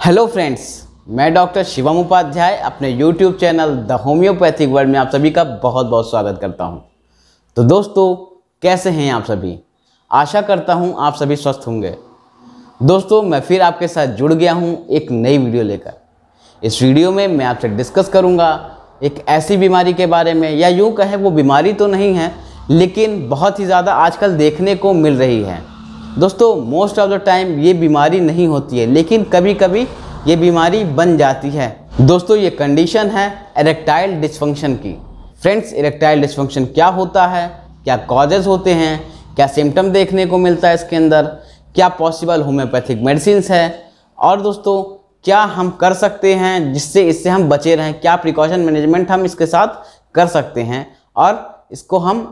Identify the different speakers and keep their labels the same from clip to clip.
Speaker 1: hello friends मैं doctor Shivam Upadhyay अपने YouTube channel the homeopathic world में आप सभी का बहुत बहुत स्वागत करता हूं तो दोस्तों कैसे हैं आप सभी आशा करता हूं आप सभी स्वस्थ होंगे दोस्तों मैं फिर आपके साथ जुड़ गया हूं एक नई वीडियो लेकर इस वीडियो में मैं आपसे डिस्कस करूँगा एक ऐसी बीमारी के बारे में या यूँ कहें वो बीमारी तो नहीं है लेकिन बहुत ही ज़्यादा आजकल देखने को मिल रही है दोस्तों मोस्ट ऑफ द टाइम ये बीमारी नहीं होती है लेकिन कभी कभी ये बीमारी बन जाती है दोस्तों ये कंडीशन है इरेक्टाइल डिसफंक्शन की फ्रेंड्स इरेक्टाइल डिसफंक्शन क्या होता है क्या कॉजेज होते हैं क्या सिम्टम देखने को मिलता है इसके अंदर क्या पॉसिबल होम्योपैथिक मेडिसिन है और दोस्तों क्या हम कर सकते हैं जिससे इससे हम बचे रहें क्या प्रिकॉशन मैनेजमेंट हम इसके साथ कर सकते हैं और इसको हम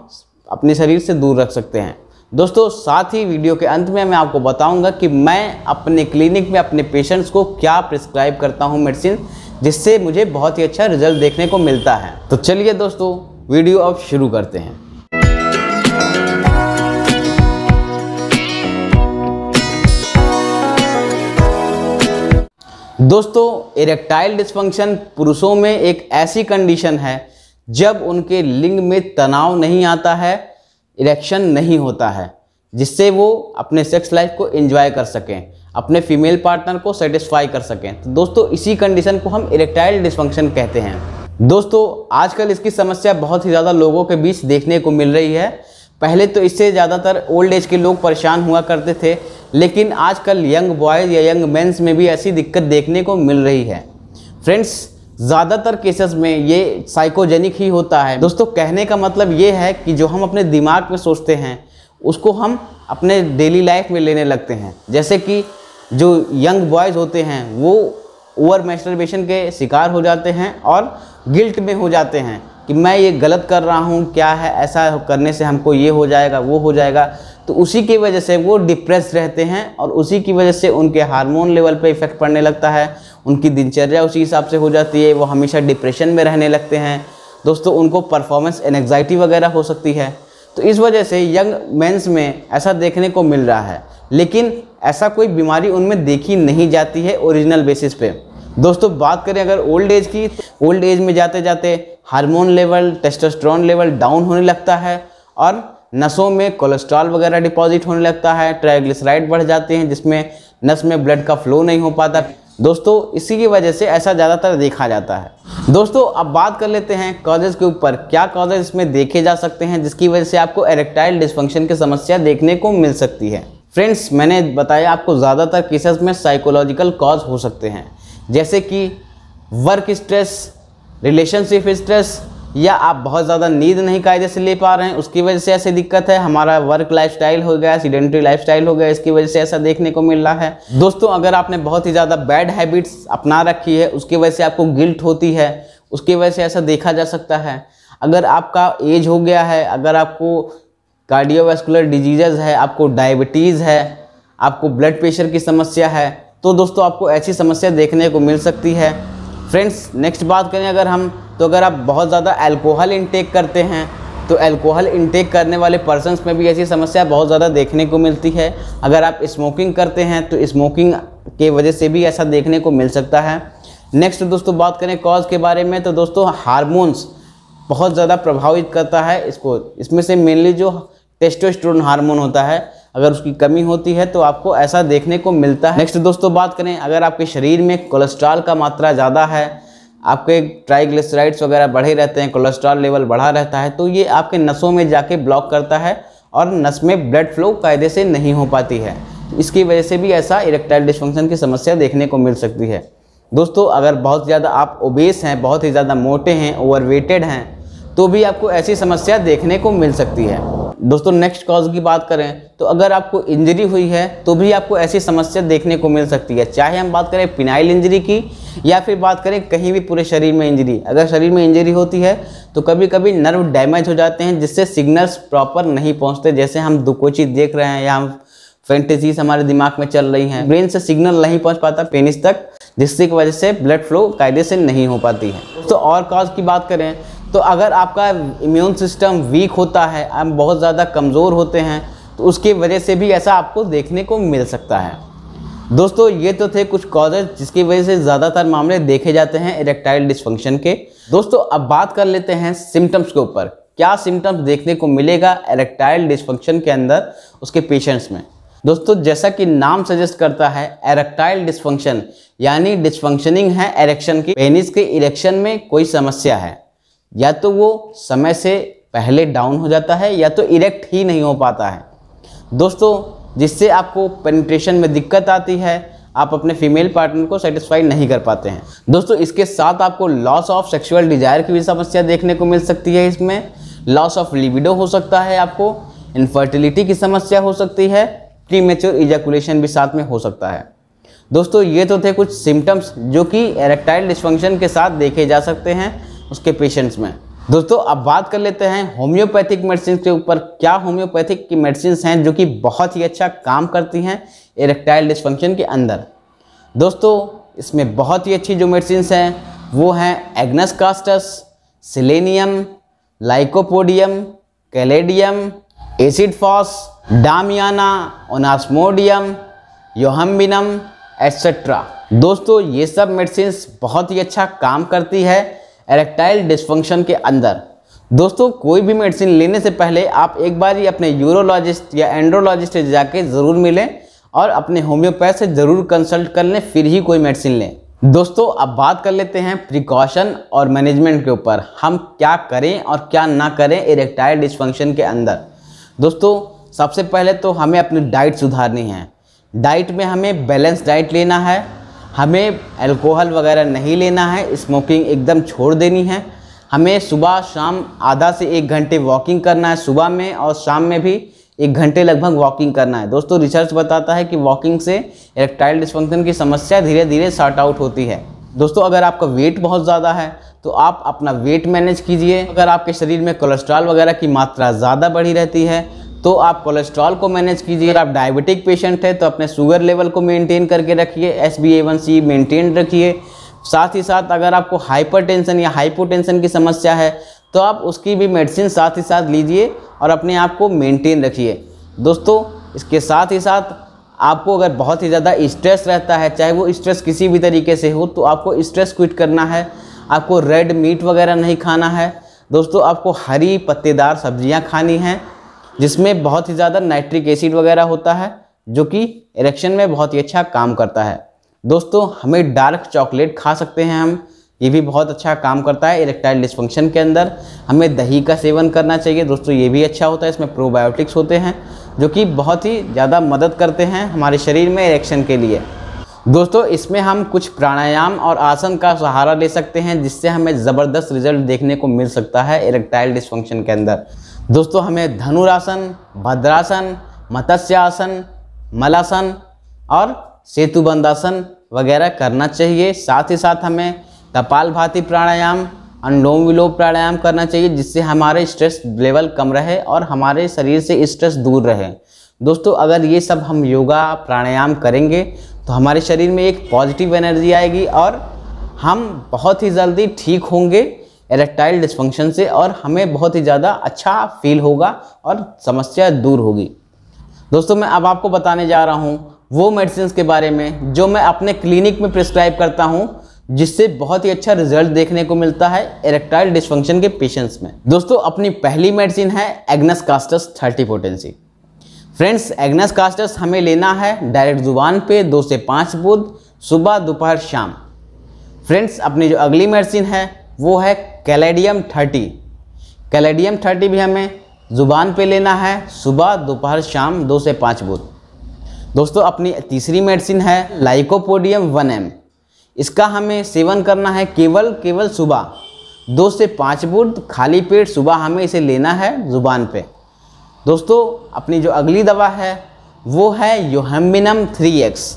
Speaker 1: अपने शरीर से दूर रख सकते हैं दोस्तों साथ ही वीडियो के अंत में मैं आपको बताऊंगा कि मैं अपने क्लिनिक में अपने पेशेंट्स को क्या प्रिस्क्राइब करता हूं मेडिसिन जिससे मुझे बहुत ही अच्छा रिजल्ट देखने को मिलता है तो चलिए दोस्तों वीडियो अब शुरू करते हैं दोस्तों इरेक्टाइल डिस्फंक्शन पुरुषों में एक ऐसी कंडीशन है जब उनके लिंग में तनाव नहीं आता है इरेक्शन नहीं होता है जिससे वो अपने सेक्स लाइफ को इन्जॉय कर सकें अपने फीमेल पार्टनर को सेटिस्फाई कर सकें तो दोस्तों इसी कंडीशन को हम इरेक्टाइल डिस्फंक्शन कहते हैं दोस्तों आजकल इसकी समस्या बहुत ही ज़्यादा लोगों के बीच देखने को मिल रही है पहले तो इससे ज़्यादातर ओल्ड एज के लोग परेशान हुआ करते थे लेकिन आजकल यंग बॉयज़ या यंग मेंस में भी ऐसी दिक्कत देखने को मिल रही है फ्रेंड्स ज़्यादातर केसेस में ये साइकोजेनिक ही होता है दोस्तों कहने का मतलब ये है कि जो हम अपने दिमाग में सोचते हैं उसको हम अपने डेली लाइफ में लेने लगते हैं जैसे कि जो यंग बॉयज़ होते हैं वो ओवर मैस्टरबेशन के शिकार हो जाते हैं और गिल्ट में हो जाते हैं कि मैं ये गलत कर रहा हूँ क्या है ऐसा करने से हमको ये हो जाएगा वो हो जाएगा तो उसी की वजह से वो डिप्रेस रहते हैं और उसी की वजह से उनके हार्मोन लेवल पे इफ़ेक्ट पड़ने लगता है उनकी दिनचर्या उसी हिसाब से हो जाती है वो हमेशा डिप्रेशन में रहने लगते हैं दोस्तों उनको परफॉर्मेंस एनग्जाइटी वगैरह हो सकती है तो इस वजह से यंग मेंस में ऐसा देखने को मिल रहा है लेकिन ऐसा कोई बीमारी उनमें देखी नहीं जाती है ओरिजिनल बेसिस पर दोस्तों बात करें अगर ओल्ड एज की ओल्ड तो एज में जाते जाते hormone level testosterone level down होने लगता है और नसों में कोलेस्ट्रॉल वगैरह डिपॉजिट होने लगता है ट्राइग्लिसराइड बढ़ जाते हैं जिसमें नस में ब्लड का फ्लो नहीं हो पाता दोस्तों इसी की वजह से ऐसा ज़्यादातर देखा जाता है दोस्तों अब बात कर लेते हैं कॉजेज़ के ऊपर क्या कॉजेज़ इसमें देखे जा सकते हैं जिसकी वजह से आपको एरेक्टाइल डिस्फंक्शन की समस्या देखने को मिल सकती है फ्रेंड्स मैंने बताया आपको ज़्यादातर केसेस में साइकोलॉजिकल कॉज हो सकते हैं जैसे कि वर्क स्ट्रेस रिलेशनशिप स्ट्रेस या आप बहुत ज़्यादा नींद नहीं कायदे से ले पा रहे हैं उसकी वजह से ऐसी दिक्कत है हमारा वर्क लाइफस्टाइल हो गया सीडेंट्री लाइफस्टाइल हो गया इसकी वजह से ऐसा देखने को मिल रहा है दोस्तों अगर आपने बहुत ही ज़्यादा बैड हैबिट्स अपना रखी है उसकी वजह से आपको गिल्ट होती है उसकी वजह से ऐसा देखा जा सकता है अगर आपका एज हो गया है अगर आपको कार्डियोवेस्कुलर डिजीज़ है आपको डायबिटीज़ है आपको ब्लड प्रेशर की समस्या है तो दोस्तों आपको ऐसी समस्या देखने को मिल सकती है फ्रेंड्स नेक्स्ट बात करें अगर हम तो अगर आप बहुत ज़्यादा अल्कोहल इनटेक करते हैं तो अल्कोहल इनटेक करने वाले पर्सनस में भी ऐसी समस्या बहुत ज़्यादा देखने को मिलती है अगर आप स्मोकिंग करते हैं तो स्मोकिंग के वजह से भी ऐसा देखने को मिल सकता है नेक्स्ट दोस्तों बात करें कॉज के बारे में तो दोस्तों हारमोन्स बहुत ज़्यादा प्रभावित करता है इसको इसमें से मेनली जो टेस्टोस्टेरोन हार्मोन होता है अगर उसकी कमी होती है तो आपको ऐसा देखने को मिलता है नेक्स्ट दोस्तों बात करें अगर आपके शरीर में कोलेस्ट्रॉल का मात्रा ज़्यादा है आपके ट्राइग्लिसराइड्स वगैरह बढ़े रहते हैं कोलेस्ट्रॉल लेवल बढ़ा रहता है तो ये आपके नसों में जाके ब्लॉक करता है और नस में ब्लड फ्लो कायदे से नहीं हो पाती है इसकी वजह से भी ऐसा इरेक्टाइल डिस्फंक्शन की समस्या देखने को मिल सकती है दोस्तों अगर बहुत ज़्यादा आप ओबेस हैं बहुत ही ज़्यादा मोटे हैं ओवरवेटेड हैं तो भी आपको ऐसी समस्या देखने को मिल सकती है दोस्तों नेक्स्ट कॉज की बात करें तो अगर आपको इंजरी हुई है तो भी आपको ऐसी समस्या देखने को मिल सकती है चाहे हम बात करें पिनाइल इंजरी की या फिर बात करें कहीं भी पूरे शरीर में इंजरी अगर शरीर में इंजरी होती है तो कभी कभी नर्व डैमेज हो जाते हैं जिससे सिग्नल्स प्रॉपर नहीं पहुँचते जैसे हम दुकोची देख रहे हैं या हम फेंटेसीज हमारे दिमाग में चल रही हैं ब्रेन से सिग्नल नहीं पहुंच पाता पेनिस तक जिसकी वजह से ब्लड फ्लो कायदे से नहीं हो पाती है तो और कॉज की बात करें तो अगर आपका इम्यून सिस्टम वीक होता है बहुत ज़्यादा कमज़ोर होते हैं तो उसकी वजह से भी ऐसा आपको देखने को मिल सकता है दोस्तों ये तो थे कुछ कॉजेज जिसकी वजह से ज़्यादातर मामले देखे जाते हैं इरेक्टाइल डिस्फंक्शन के दोस्तों अब बात कर लेते हैं सिम्टम्स के ऊपर क्या सिम्टम्स देखने को मिलेगा इरेक्टाइल डिस्फंक्शन के अंदर उसके पेशेंट्स में दोस्तों जैसा कि नाम सजेस्ट करता है एरेक्टाइल डिस्फंक्शन यानी डिस्फंक्शनिंग है एरेक्शन की पेनिस के इरेक्शन में कोई समस्या है या तो वो समय से पहले डाउन हो जाता है या तो इरेक्ट ही नहीं हो पाता है दोस्तों जिससे आपको पेनिट्रेशन में दिक्कत आती है आप अपने फीमेल पार्टनर को सेटिस्फाई नहीं कर पाते हैं दोस्तों इसके साथ आपको लॉस ऑफ सेक्सुअल डिजायर की भी समस्या देखने को मिल सकती है इसमें लॉस ऑफ लिबिडो हो सकता है आपको इनफर्टिलिटी की समस्या हो सकती है प्रीमेच्योर इजैकुलेशन भी साथ में हो सकता है दोस्तों ये तो थे कुछ सिम्टम्स जो कि एरेक्टाइल डिस्फंक्शन के साथ देखे जा सकते हैं उसके पेशेंट्स में दोस्तों अब बात कर लेते हैं होम्योपैथिक मेडिसिन के ऊपर क्या होम्योपैथिक की मेडिसिन हैं जो कि बहुत ही अच्छा काम करती हैं इरेक्टाइल डिस्फंक्शन के अंदर दोस्तों इसमें बहुत ही अच्छी जो मेडिसिन हैं वो हैं agnus castus selenium lycopodium caladium acid phos damiana onosmodium yohimbinum etcetera दोस्तों ये सब मेडिसिन बहुत ही अच्छा काम करती है एरेक्टाइल डिस्फंक्शन के अंदर दोस्तों कोई भी मेडिसिन लेने से पहले आप एक बार ही अपने यूरोलॉजिस्ट या एंड्रोलॉजिस्ट से जाके ज़रूर मिलें और अपने होम्योपैथ से ज़रूर कंसल्ट कर लें फिर ही कोई मेडिसिन लें दोस्तों अब बात कर लेते हैं प्रिकॉशन और मैनेजमेंट के ऊपर हम क्या करें और क्या ना करें इरेक्टाइल डिस्फंक्शन के अंदर दोस्तों सबसे पहले तो हमें अपनी डाइट सुधारनी है डाइट में हमें बैलेंस डाइट लेना है हमें अल्कोहल वगैरह नहीं लेना है स्मोकिंग एकदम छोड़ देनी है हमें सुबह शाम आधा से एक घंटे वॉकिंग करना है सुबह में और शाम में भी एक घंटे लगभग वॉकिंग करना है दोस्तों रिसर्च बताता है कि वॉकिंग से इरेक्टाइल डिस्फंक्शन की समस्या धीरे धीरे शॉर्ट आउट होती है दोस्तों अगर आपका वेट बहुत ज़्यादा है तो आप अपना वेट मैनेज कीजिए अगर आपके शरीर में कोलेस्ट्रॉल वगैरह की मात्रा ज़्यादा बढ़ी रहती है तो आप कोलेस्ट्रॉल को मैनेज कीजिए अगर आप डायबिटिक पेशेंट है तो अपने शुगर लेवल को मेंटेन करके रखिए S B A one C maintain रखिए साथ ही साथ अगर आपको हाइपरटेंशन या हाइपोटेंशन की समस्या है तो आप उसकी भी मेडिसिन साथ ही साथ लीजिए और अपने आप को मेंटेन रखिए दोस्तों इसके साथ ही साथ आपको अगर बहुत ही ज़्यादा स्ट्रेस रहता है चाहे वो स्ट्रेस किसी भी तरीके से हो तो आपको स्ट्रेस क्विट करना है आपको रेड मीट वगैरह नहीं खाना है दोस्तों आपको हरी पत्तेदार सब्जियां खानी हैं जिसमें बहुत ही ज़्यादा नाइट्रिक एसिड वगैरह होता है जो कि इरेक्शन में बहुत ही अच्छा काम करता है दोस्तों हमें डार्क चॉकलेट खा सकते हैं हम ये भी बहुत अच्छा काम करता है इरेक्टाइल डिस्फंक्शन के अंदर हमें दही का सेवन करना चाहिए दोस्तों ये भी अच्छा होता है इसमें प्रोबायोटिक्स होते हैं जो कि बहुत ही ज़्यादा मदद करते हैं हमारे शरीर में इरेक्शन के लिए दोस्तों इसमें हम कुछ प्राणायाम और आसन का सहारा ले सकते हैं जिससे हमें ज़बरदस्त रिजल्ट देखने को मिल सकता है इरेक्टाइल डिस्फंक्शन के अंदर दोस्तों हमें धनुरासन भद्रासन मत्स्यासन मलासन और सेतुबंधासन वगैरह करना चाहिए साथ ही साथ हमें कपाल भाती प्राणायाम अनुलोम विलोम प्राणायाम करना चाहिए जिससे हमारे स्ट्रेस लेवल कम रहे और हमारे शरीर से स्ट्रेस दूर रहे दोस्तों अगर ये सब हम योगा प्राणायाम करेंगे तो हमारे शरीर में एक पॉजिटिव एनर्जी आएगी और हम बहुत ही जल्दी ठीक होंगे एरेक्टाइल डिस्फंक्शन से और हमें बहुत ही ज़्यादा अच्छा फील होगा और समस्या दूर होगी दोस्तों मैं अब आपको बताने जा रहा हूँ वो मेडिसिन के बारे में जो मैं अपने क्लिनिक में प्रिस्क्राइब करता हूँ जिससे बहुत ही अच्छा रिजल्ट देखने को मिलता है इरेक्टाइल डिस्फंक्शन के पेशेंट्स में दोस्तों अपनी पहली मेडिसिन है agnus castus thirty potency friends agnus castus हमें लेना है डायरेक्ट जुबान पे दो से पाँच बुध सुबह दोपहर शाम फ्रेंड्स अपनी जो अगली मेडिसिन है वो है कैलेडियम थर्टी कैलेडियम थर्टी भी हमें ज़ुबान पे लेना है सुबह दोपहर शाम दो से पाँच बुध दोस्तों अपनी तीसरी मेडिसिन है लाइकोपोडियम वन एम इसका हमें सेवन करना है केवल केवल सुबह दो से पाँच बुध खाली पेट सुबह हमें इसे लेना है ज़ुबान पे दोस्तों अपनी जो अगली दवा है वो है योहम्बिनम थ्री एक्स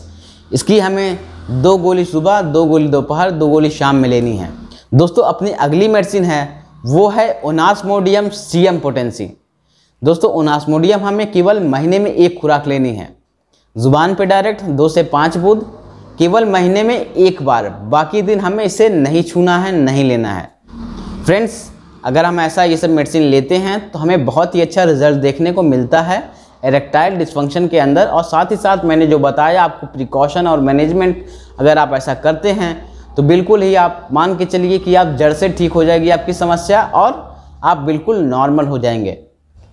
Speaker 1: इसकी हमें दो गोली सुबह दो गोली दोपहर दो गोली शाम में लेनी है दोस्तों अपनी अगली मेडिसिन है वो है ओनासमोडियम एम पोटेंसी दोस्तों ओनासमोडियम हमें केवल महीने में एक खुराक लेनी है ज़ुबान पे डायरेक्ट दो से पाँच बूंद केवल महीने में एक बार बाकी दिन हमें इसे नहीं छूना है नहीं लेना है फ्रेंड्स अगर हम ऐसा ये सब मेडिसिन लेते हैं तो हमें बहुत ही अच्छा रिजल्ट देखने को मिलता है एरेक्टाइल डिस्फंक्शन के अंदर और साथ ही साथ मैंने जो बताया आपको प्रिकॉशन और मैनेजमेंट अगर आप ऐसा करते हैं तो बिल्कुल ही आप मान के चलिए कि आप जड़ से ठीक हो जाएगी आपकी समस्या और आप बिल्कुल नॉर्मल हो जाएंगे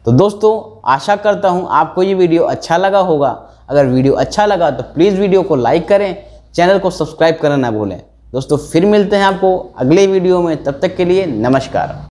Speaker 1: तो दोस्तों आशा करता हूँ आपको ये वीडियो अच्छा लगा होगा अगर वीडियो अच्छा लगा तो प्लीज़ वीडियो को लाइक करें चैनल को सब्सक्राइब करना ना भूलें दोस्तों फिर मिलते हैं आपको अगले वीडियो में तब तक के लिए नमस्कार